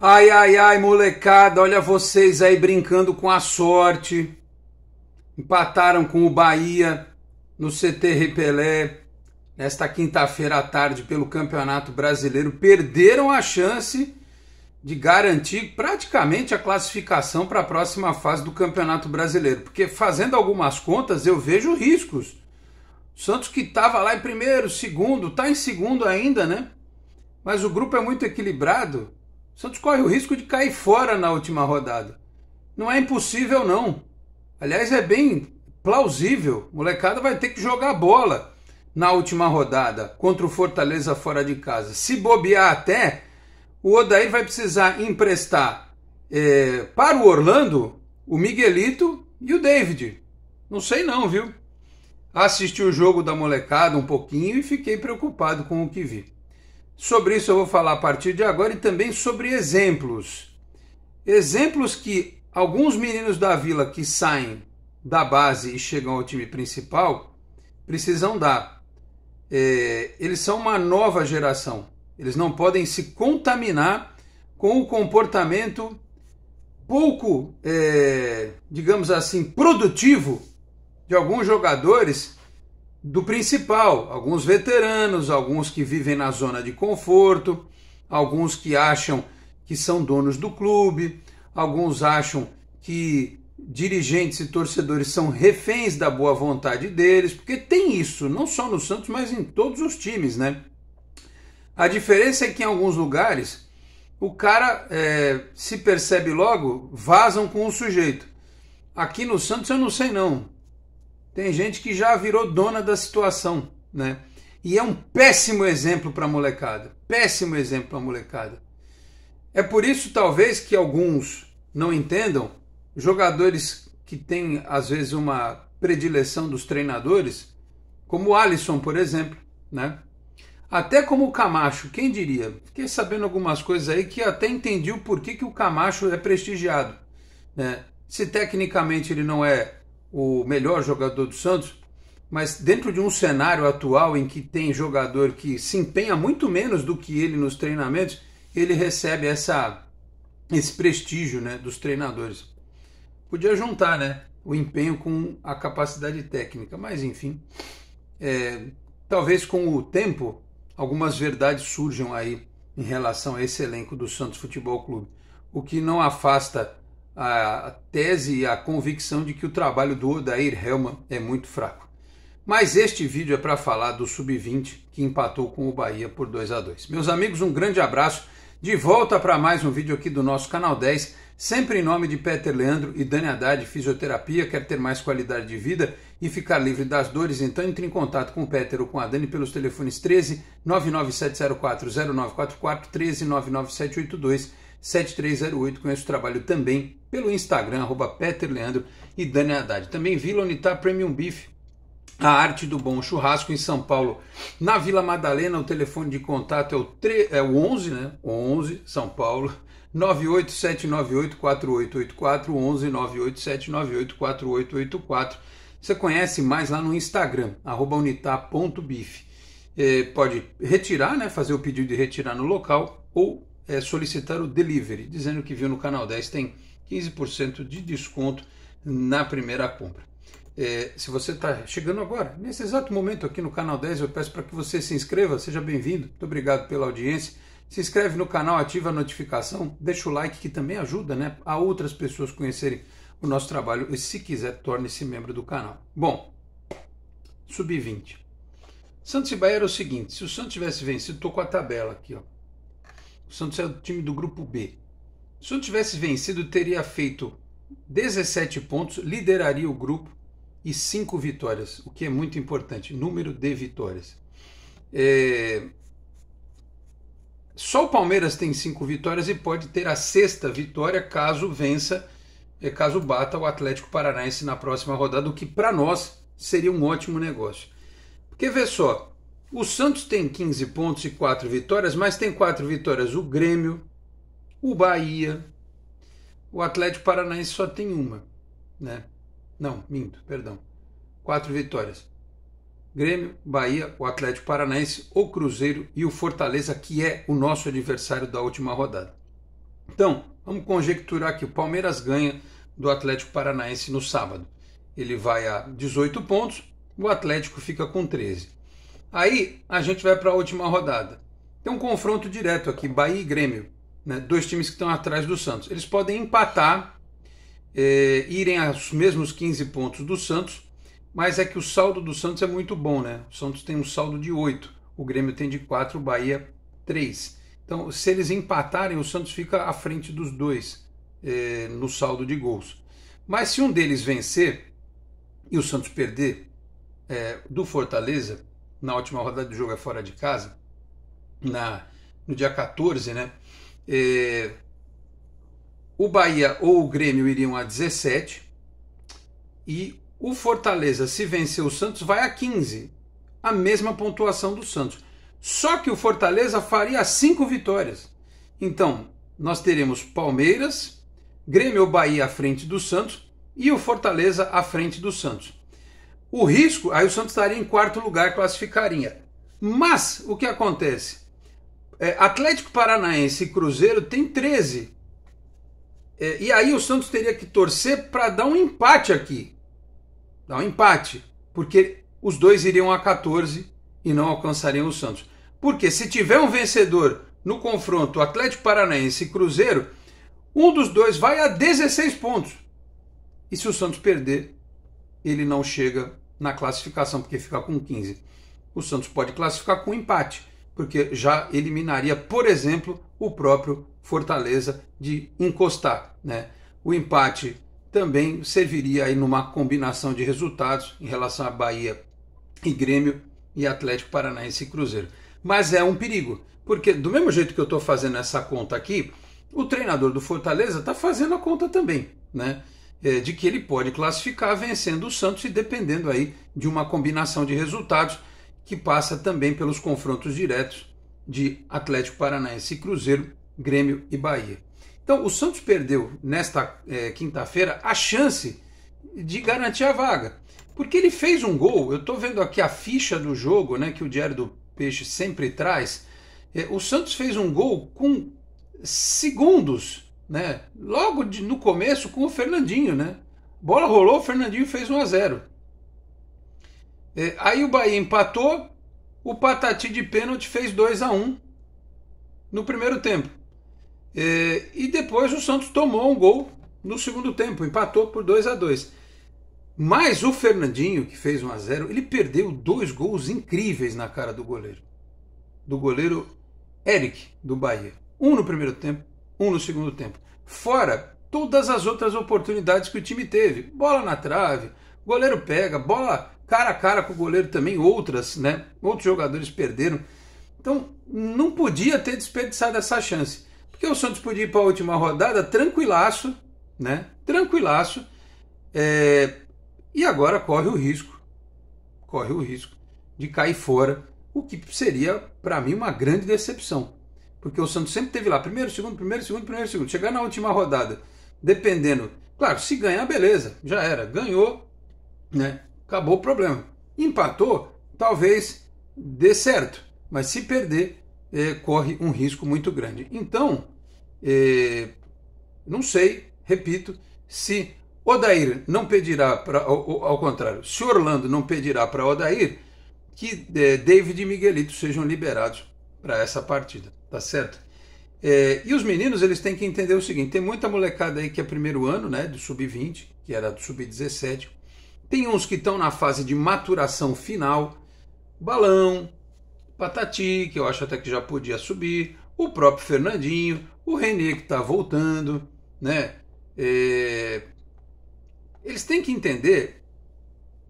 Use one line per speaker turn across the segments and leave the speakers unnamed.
Ai, ai, ai, molecada, olha vocês aí brincando com a sorte. Empataram com o Bahia no CT Repelé nesta quinta-feira à tarde pelo Campeonato Brasileiro. Perderam a chance de garantir praticamente a classificação para a próxima fase do Campeonato Brasileiro. Porque fazendo algumas contas, eu vejo riscos. O Santos que estava lá em primeiro, segundo, está em segundo ainda, né? Mas o grupo é muito equilibrado Santos corre o risco de cair fora na última rodada. Não é impossível, não. Aliás, é bem plausível. O molecada vai ter que jogar bola na última rodada contra o Fortaleza fora de casa. Se bobear até, o Odair vai precisar emprestar é, para o Orlando o Miguelito e o David. Não sei não, viu? Assisti o jogo da molecada um pouquinho e fiquei preocupado com o que vi. Sobre isso eu vou falar a partir de agora e também sobre exemplos. Exemplos que alguns meninos da vila que saem da base e chegam ao time principal precisam dar. É, eles são uma nova geração. Eles não podem se contaminar com o comportamento pouco, é, digamos assim, produtivo de alguns jogadores do principal, alguns veteranos, alguns que vivem na zona de conforto, alguns que acham que são donos do clube, alguns acham que dirigentes e torcedores são reféns da boa vontade deles, porque tem isso, não só no Santos, mas em todos os times, né? A diferença é que em alguns lugares o cara é, se percebe logo, vazam com o sujeito. Aqui no Santos eu não sei não. Tem gente que já virou dona da situação, né? E é um péssimo exemplo para a molecada. Péssimo exemplo para a molecada. É por isso, talvez, que alguns não entendam, jogadores que têm, às vezes, uma predileção dos treinadores, como o Alisson, por exemplo, né? Até como o Camacho, quem diria? Fiquei sabendo algumas coisas aí que até entendi o porquê que o Camacho é prestigiado. Né? Se tecnicamente ele não é o melhor jogador do Santos, mas dentro de um cenário atual em que tem jogador que se empenha muito menos do que ele nos treinamentos, ele recebe essa, esse prestígio né, dos treinadores. Podia juntar né, o empenho com a capacidade técnica, mas enfim, é, talvez com o tempo algumas verdades surjam aí em relação a esse elenco do Santos Futebol Clube, o que não afasta a tese e a convicção de que o trabalho do Odair Helman é muito fraco. Mas este vídeo é para falar do Sub-20 que empatou com o Bahia por 2 a 2 Meus amigos, um grande abraço. De volta para mais um vídeo aqui do nosso canal 10, sempre em nome de Peter Leandro e Dani Haddad, fisioterapia, quer ter mais qualidade de vida e ficar livre das dores, então entre em contato com o Peter ou com a Dani pelos telefones 13 997040944 13 99782 7308. Conheço o trabalho também pelo Instagram, arroba Peter Leandro e Dani Haddad. Também Vila Unitar Premium Beef, a arte do bom churrasco em São Paulo. Na Vila Madalena, o telefone de contato é o, 3, é o 11, né? 11, São Paulo, 987984884, 11 987984884. Você conhece mais lá no Instagram, arroba unitar.bife. É, pode retirar, né? Fazer o pedido de retirar no local ou é, solicitar o delivery, dizendo que viu no canal 10 tem 15% de desconto na primeira compra. É, se você está chegando agora, nesse exato momento aqui no canal 10, eu peço para que você se inscreva, seja bem-vindo, muito obrigado pela audiência. Se inscreve no canal, ativa a notificação, deixa o like que também ajuda né, a outras pessoas conhecerem o nosso trabalho e, se quiser, torne-se membro do canal. Bom, sub-20. Santos e Bahia era o seguinte: se o Santos tivesse vencido, estou com a tabela aqui, ó. O Santos é o time do grupo B. Se não tivesse vencido, teria feito 17 pontos, lideraria o grupo e 5 vitórias, o que é muito importante, número de vitórias. É... Só o Palmeiras tem 5 vitórias e pode ter a sexta vitória caso vença, é, caso bata o Atlético Paranaense na próxima rodada, o que para nós seria um ótimo negócio. Porque vê só, o Santos tem 15 pontos e 4 vitórias, mas tem 4 vitórias o Grêmio, o Bahia, o Atlético Paranaense só tem uma, né? Não, minto, perdão. 4 vitórias. Grêmio, Bahia, o Atlético Paranaense, o Cruzeiro e o Fortaleza, que é o nosso adversário da última rodada. Então, vamos conjecturar que o Palmeiras ganha do Atlético Paranaense no sábado. Ele vai a 18 pontos, o Atlético fica com 13. Aí a gente vai para a última rodada. Tem um confronto direto aqui, Bahia e Grêmio. Né? Dois times que estão atrás do Santos. Eles podem empatar, é, irem aos mesmos 15 pontos do Santos, mas é que o saldo do Santos é muito bom, né? O Santos tem um saldo de 8, o Grêmio tem de 4, o Bahia 3. Então, se eles empatarem, o Santos fica à frente dos dois é, no saldo de gols. Mas se um deles vencer e o Santos perder é, do Fortaleza, na última rodada do jogo é fora de casa, na, no dia 14, né? É, o Bahia ou o Grêmio iriam a 17 e o Fortaleza, se vencer o Santos, vai a 15, a mesma pontuação do Santos. Só que o Fortaleza faria cinco vitórias. Então, nós teremos Palmeiras, Grêmio ou Bahia à frente do Santos e o Fortaleza à frente do Santos. O risco, aí o Santos estaria em quarto lugar, classificaria. Mas o que acontece? É, Atlético Paranaense e Cruzeiro tem 13. É, e aí o Santos teria que torcer para dar um empate aqui. Dar um empate. Porque os dois iriam a 14 e não alcançariam o Santos. Porque se tiver um vencedor no confronto Atlético Paranaense e Cruzeiro, um dos dois vai a 16 pontos. E se o Santos perder, ele não chega na classificação, porque fica com 15. O Santos pode classificar com empate, porque já eliminaria, por exemplo, o próprio Fortaleza de encostar. Né? O empate também serviria aí numa combinação de resultados em relação a Bahia e Grêmio e Atlético Paranaense e Cruzeiro. Mas é um perigo, porque do mesmo jeito que eu estou fazendo essa conta aqui, o treinador do Fortaleza está fazendo a conta também, né? é, de que ele pode classificar vencendo o Santos e dependendo aí de uma combinação de resultados que passa também pelos confrontos diretos de Atlético Paranaense e Cruzeiro, Grêmio e Bahia. Então o Santos perdeu nesta é, quinta-feira a chance de garantir a vaga. Porque ele fez um gol, eu estou vendo aqui a ficha do jogo, né, que o Diário do Peixe sempre traz. É, o Santos fez um gol com segundos né? Logo de, no começo com o Fernandinho, né? Bola rolou, o Fernandinho fez 1 a 0. É, aí o Bahia empatou, o Patati de pênalti fez 2 a 1 no primeiro tempo. É, e depois o Santos tomou um gol no segundo tempo, empatou por 2 a 2. Mas o Fernandinho, que fez 1 a 0, ele perdeu dois gols incríveis na cara do goleiro. Do goleiro Eric do Bahia. Um no primeiro tempo um no segundo tempo. Fora todas as outras oportunidades que o time teve. Bola na trave, goleiro pega, bola cara a cara com o goleiro também, outras, né? Outros jogadores perderam. Então, não podia ter desperdiçado essa chance. Porque o Santos podia ir para a última rodada tranquilaço, né? Tranquilaço. É... E agora corre o risco. Corre o risco de cair fora, o que seria, para mim, uma grande decepção porque o Santos sempre teve lá primeiro, segundo, primeiro, segundo, primeiro, segundo. Chegar na última rodada, dependendo. Claro, se ganhar, beleza, já era. Ganhou, né? Acabou o problema. Empatou, talvez dê certo, mas se perder, é, corre um risco muito grande. Então, é, não sei, repito, se Odair não pedirá para. Ao, contrário, se Orlando não pedirá para Odair que é, David e Miguelito sejam liberados para essa partida tá certo? É, e os meninos eles têm que entender o seguinte: tem muita molecada aí que é primeiro ano, né, do sub-20, que era do sub-17. Tem uns que estão na fase de maturação final, balão, patati, que eu acho até que já podia subir, o próprio Fernandinho, o Renê que está voltando, né? É... Eles têm que entender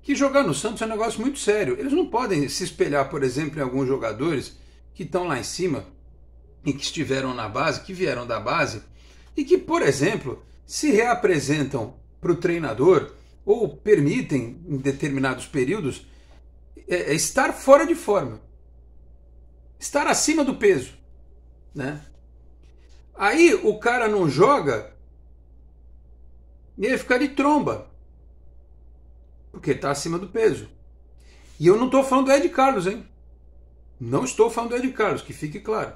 que jogar no Santos é um negócio muito sério. Eles não podem se espelhar, por exemplo, em alguns jogadores que estão lá em cima e que estiveram na base, que vieram da base, e que, por exemplo, se reapresentam para o treinador ou permitem, em determinados períodos, é, é, estar fora de forma, estar acima do peso. Né? Aí o cara não joga e ele fica de tromba, porque está acima do peso. E eu não estou falando do Ed Carlos, hein? Não estou falando do Ed Carlos, que fique claro.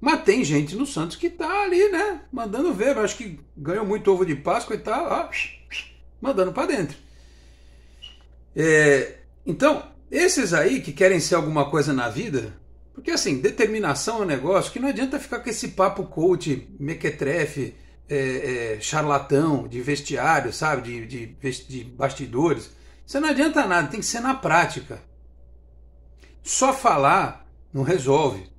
Mas tem gente no Santos que tá ali, né? Mandando ver. Eu acho que ganhou muito ovo de Páscoa e tá, mandando para dentro. É, então, esses aí que querem ser alguma coisa na vida, porque assim, determinação é um negócio que não adianta ficar com esse papo coach, mequetrefe, é, é, charlatão, de vestiário, sabe? De, de, de bastidores. Você não adianta nada, tem que ser na prática. Só falar não resolve.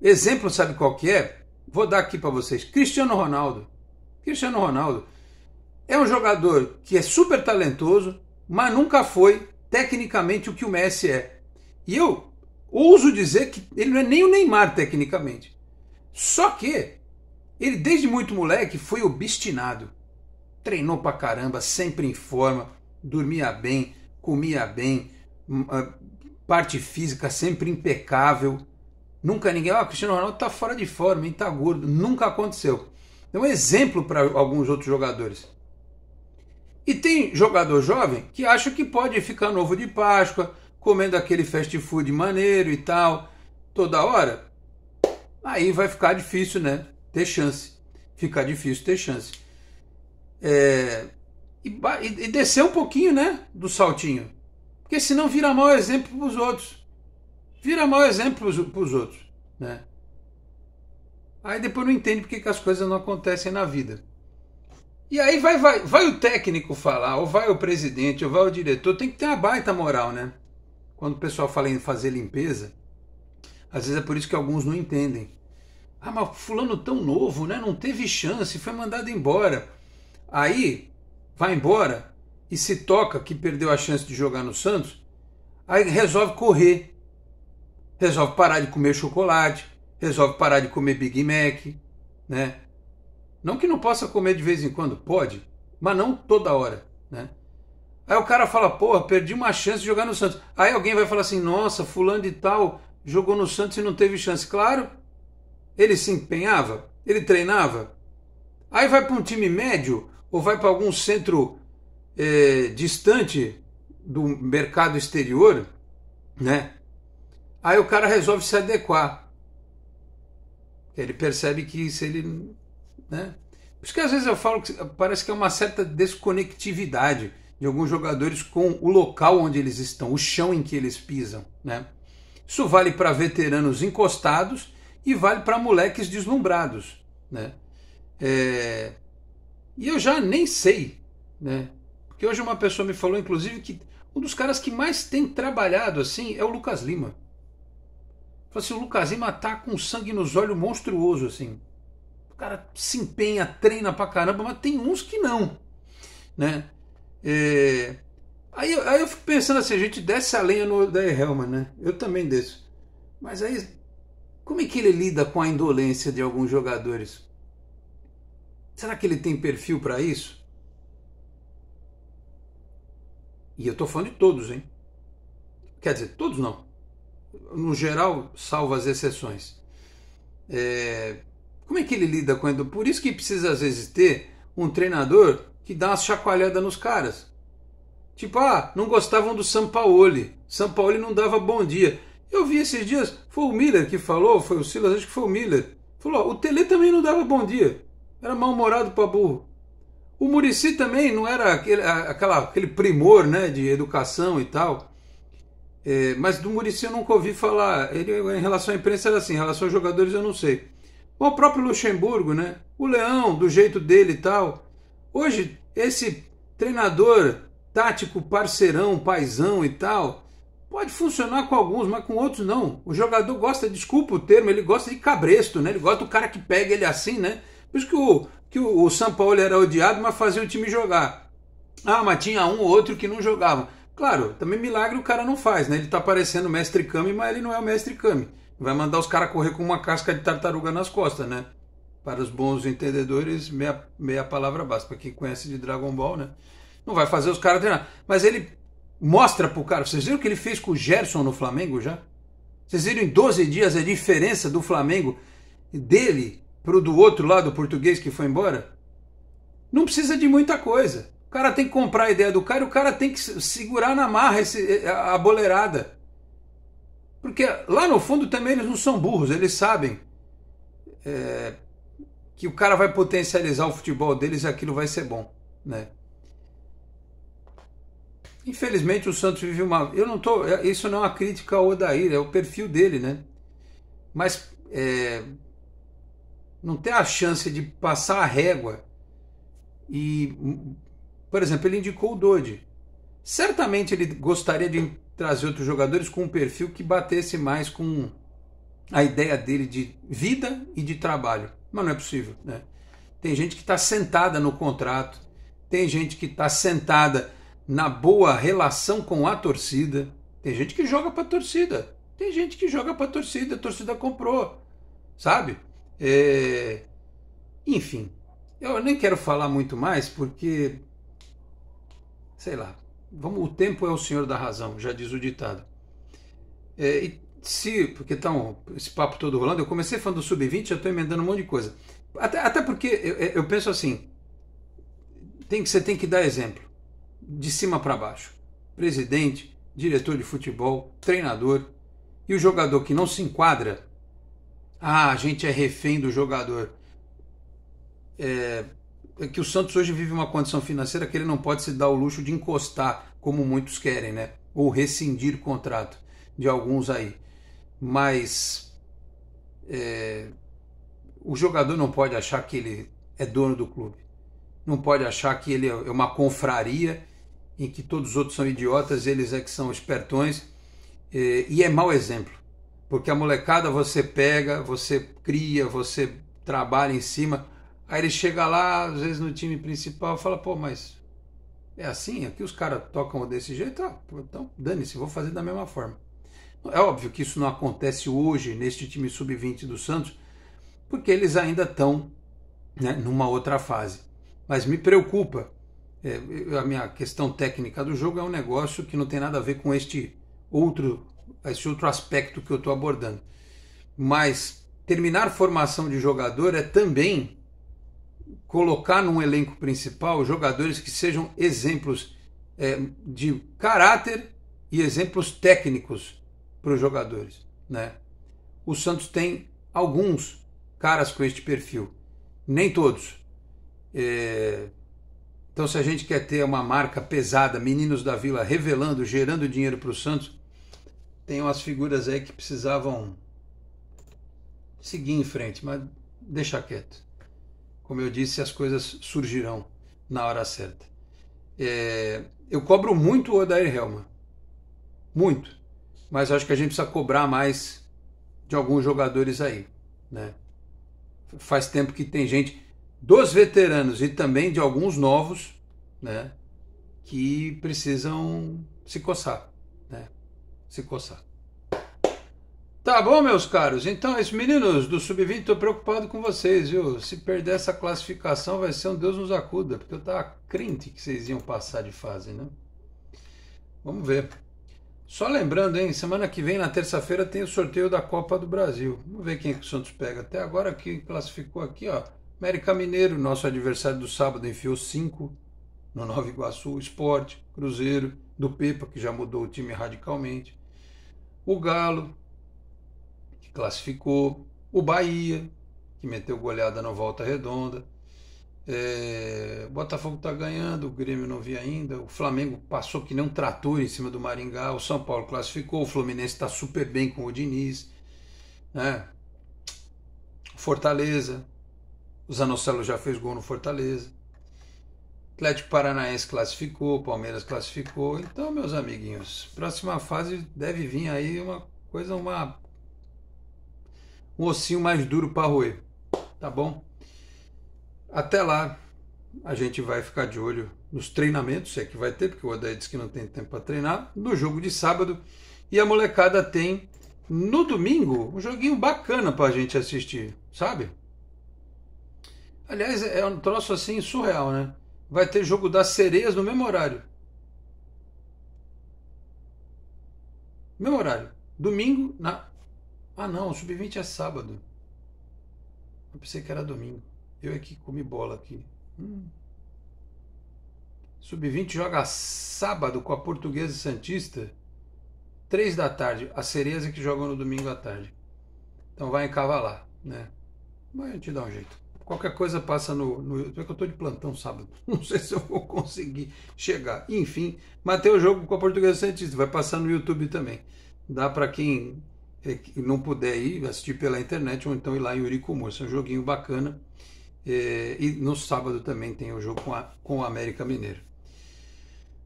Exemplo, sabe qual que é? Vou dar aqui para vocês. Cristiano Ronaldo. Cristiano Ronaldo é um jogador que é super talentoso, mas nunca foi tecnicamente o que o Messi é. E eu ouso dizer que ele não é nem o Neymar tecnicamente. Só que ele desde muito moleque foi obstinado. Treinou pra caramba, sempre em forma, dormia bem, comia bem, hum, ah, parte física sempre impecável. Nunca ninguém, ah, Cristiano Ronaldo tá fora de forma, está gordo. Nunca aconteceu. É um exemplo para alguns outros jogadores. E tem jogador jovem que acha que pode ficar novo de Páscoa, comendo aquele fast food maneiro e tal, toda hora. Aí vai ficar difícil, né? Ter chance. Ficar difícil ter chance. É... E, e, e descer um pouquinho, né? Do saltinho. Porque senão vira mau exemplo para os outros vira mau exemplo para os outros. Né? Aí depois não entende porque que as coisas não acontecem na vida. E aí vai, vai, vai o técnico falar, ou vai o presidente, ou vai o diretor, tem que ter uma baita moral, né? Quando o pessoal fala em fazer limpeza, às vezes é por isso que alguns não entendem. Ah, mas fulano tão novo, né? Não teve chance, foi mandado embora. Aí vai embora e se toca que perdeu a chance de jogar no Santos, aí resolve correr resolve parar de comer chocolate, resolve parar de comer Big Mac, né? Não que não possa comer de vez em quando, pode, mas não toda hora, né? Aí o cara fala, porra, perdi uma chance de jogar no Santos. Aí alguém vai falar assim, nossa, fulano de tal jogou no Santos e não teve chance. Claro, ele se empenhava, ele treinava. Aí vai para um time médio ou vai para algum centro é, distante do mercado exterior, né? Aí o cara resolve se adequar. Ele percebe que se ele. Né? Por isso que às vezes eu falo que parece que é uma certa desconectividade de alguns jogadores com o local onde eles estão, o chão em que eles pisam. Né? Isso vale para veteranos encostados e vale para moleques deslumbrados. Né? É... E eu já nem sei. Né? Porque hoje uma pessoa me falou, inclusive, que um dos caras que mais tem trabalhado assim é o Lucas Lima assim, o Lucas Lima tá com sangue nos olhos monstruoso, assim. O cara se empenha, treina pra caramba, mas tem uns que não, né? É... Aí, aí eu fico pensando assim, a gente desce a lenha no da Helma né? Eu também desço. Mas aí, como é que ele lida com a indolência de alguns jogadores? Será que ele tem perfil para isso? E eu tô falando de todos, hein? Quer dizer, todos não no geral, salvo as exceções. É, como é que ele lida com isso? Por isso que precisa às vezes ter um treinador que dá uma chacoalhada nos caras. Tipo, ah, não gostavam do Sampaoli. Sampaoli não dava bom dia. Eu vi esses dias, foi o Miller que falou, foi o Silas, acho que foi o Miller. Falou, ó, o Tele também não dava bom dia. Era mal-humorado pra burro. O Murici também não era aquele, aquela, aquele primor né, de educação e tal. É, mas do Murici eu nunca ouvi falar. Ele, em relação à imprensa era assim, em relação aos jogadores eu não sei. o próprio Luxemburgo, né? O Leão, do jeito dele e tal. Hoje, esse treinador tático, parceirão, paisão e tal, pode funcionar com alguns, mas com outros não. O jogador gosta, desculpa o termo, ele gosta de cabresto, né? Ele gosta do cara que pega ele assim, né? Por isso que o, que o, o São Paulo era odiado, mas fazia o time jogar. Ah, mas tinha um ou outro que não jogava. Claro, também milagre o cara não faz, né? Ele tá parecendo o mestre Kami, mas ele não é o mestre Kami. Vai mandar os caras correr com uma casca de tartaruga nas costas, né? Para os bons entendedores, meia, meia palavra basta. Para quem conhece de Dragon Ball, né? Não vai fazer os caras treinar. Mas ele mostra pro cara. Vocês viram o que ele fez com o Gerson no Flamengo já? Vocês viram em 12 dias a diferença do Flamengo dele pro do outro lado, português que foi embora? Não precisa de muita coisa cara tem que comprar a ideia do cara e o cara tem que segurar na marra esse, a boleirada. Porque lá no fundo também eles não são burros, eles sabem é, que o cara vai potencializar o futebol deles e aquilo vai ser bom, né? Infelizmente o Santos vive uma. Eu não tô. É, isso não é uma crítica ao Odair, é o perfil dele, né? Mas é, não ter a chance de passar a régua e por exemplo, ele indicou o Dodi. Certamente ele gostaria de trazer outros jogadores com um perfil que batesse mais com a ideia dele de vida e de trabalho. Mas não é possível. Né? Tem gente que está sentada no contrato, tem gente que está sentada na boa relação com a torcida, tem gente que joga para a torcida, tem gente que joga para a torcida, a torcida comprou, sabe? É... Enfim, eu nem quero falar muito mais porque sei lá, vamos, o tempo é o senhor da razão, já diz o ditado. É, e se, porque então, esse papo todo rolando, eu comecei falando do sub-20, já estou emendando um monte de coisa. Até, até porque eu, eu penso assim, tem que, você tem que dar exemplo, de cima para baixo. Presidente, diretor de futebol, treinador, e o jogador que não se enquadra, ah, a gente é refém do jogador. É, é que o Santos hoje vive uma condição financeira que ele não pode se dar o luxo de encostar, como muitos querem, né? Ou rescindir contrato de alguns aí. Mas é, o jogador não pode achar que ele é dono do clube. Não pode achar que ele é, é uma confraria em que todos os outros são idiotas, eles é que são espertões. É, e é mau exemplo. Porque a molecada você pega, você cria, você trabalha em cima Aí ele chega lá, às vezes no time principal, fala, pô, mas é assim? Aqui os caras tocam desse jeito? Ah, então dane-se, vou fazer da mesma forma. É óbvio que isso não acontece hoje neste time sub-20 do Santos, porque eles ainda estão né, numa outra fase. Mas me preocupa. É, a minha questão técnica do jogo é um negócio que não tem nada a ver com este outro, esse outro aspecto que eu estou abordando. Mas terminar formação de jogador é também colocar num elenco principal jogadores que sejam exemplos é, de caráter e exemplos técnicos para os jogadores. Né? O Santos tem alguns caras com este perfil, nem todos. É... Então, se a gente quer ter uma marca pesada, meninos da vila revelando, gerando dinheiro para o Santos, tem umas figuras aí que precisavam seguir em frente, mas deixa quieto. Como eu disse, as coisas surgirão na hora certa. É, eu cobro muito o Odair Helma. Muito. Mas acho que a gente precisa cobrar mais de alguns jogadores aí. Né? Faz tempo que tem gente, dos veteranos e também de alguns novos, né? que precisam se coçar. Né? Se coçar. Tá bom, meus caros. Então, esses meninos do Sub-20, estou preocupado com vocês, viu? Se perder essa classificação, vai ser um Deus nos acuda, porque eu estava crente que vocês iam passar de fase, né? Vamos ver. Só lembrando, hein? Semana que vem, na terça-feira, tem o sorteio da Copa do Brasil. Vamos ver quem é que o Santos pega. Até agora, quem classificou aqui, ó. América Mineiro, nosso adversário do sábado, enfiou 5 no Nova Iguaçu. Esporte, Cruzeiro, do Pepa, que já mudou o time radicalmente. O Galo, classificou, o Bahia, que meteu goleada na Volta Redonda. É, o Botafogo está ganhando, o Grêmio não vi ainda. O Flamengo passou que nem um trator em cima do Maringá. O São Paulo classificou, o Fluminense está super bem com o Diniz. Né? Fortaleza, o Zanocelo já fez gol no Fortaleza. Atlético Paranaense classificou, Palmeiras classificou. Então, meus amiguinhos, próxima fase deve vir aí uma coisa, uma um ossinho mais duro para roer, tá bom? Até lá, a gente vai ficar de olho nos treinamentos, se é que vai ter, porque o Odé disse que não tem tempo para treinar, no jogo de sábado. E a molecada tem no domingo um joguinho bacana para a gente assistir, sabe? Aliás, é um troço assim surreal, né? Vai ter jogo das sereias no mesmo horário. Mesmo horário. Domingo na ah não, o sub-20 é sábado. Eu pensei que era domingo. Eu é que comi bola aqui. Hum. Sub-20 joga sábado com a Portuguesa Santista. Três da tarde. A Cereza que joga no domingo à tarde. Então vai encavalar, né? Mas eu te dá um jeito. Qualquer coisa passa no. no é eu estou de plantão sábado. Não sei se eu vou conseguir chegar. Enfim, matei o jogo com a Portuguesa Santista. Vai passar no YouTube também. Dá para quem é, não puder ir assistir pela internet ou então ir lá em Uricumoça. É um joguinho bacana. É, e no sábado também tem o um jogo com a, com a América Mineira.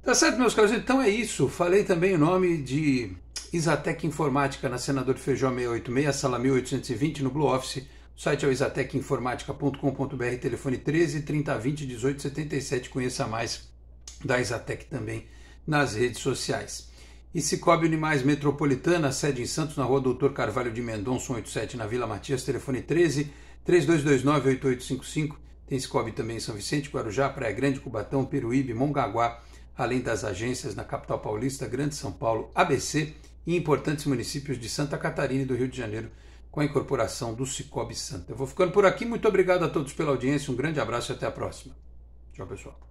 Tá certo, meus caros? Então é isso. Falei também o nome de Isatec Informática na Senador Feijó 686, sala 1820, no Blue Office. O site é o isatecinformática.com.br, telefone 13 30 18 1877. Conheça mais da Isatec também nas redes sociais. E Cicobi Unimais Metropolitana, sede em Santos, na rua Doutor Carvalho de Mendonça, 187, na Vila Matias, telefone 13 3229 8855. Tem Cicobi também em São Vicente, Guarujá, Praia Grande, Cubatão, Peruíbe, Mongaguá, além das agências na capital paulista, Grande São Paulo, ABC e importantes municípios de Santa Catarina e do Rio de Janeiro, com a incorporação do Cicobi Santa. Eu vou ficando por aqui, muito obrigado a todos pela audiência, um grande abraço e até a próxima. Tchau, pessoal.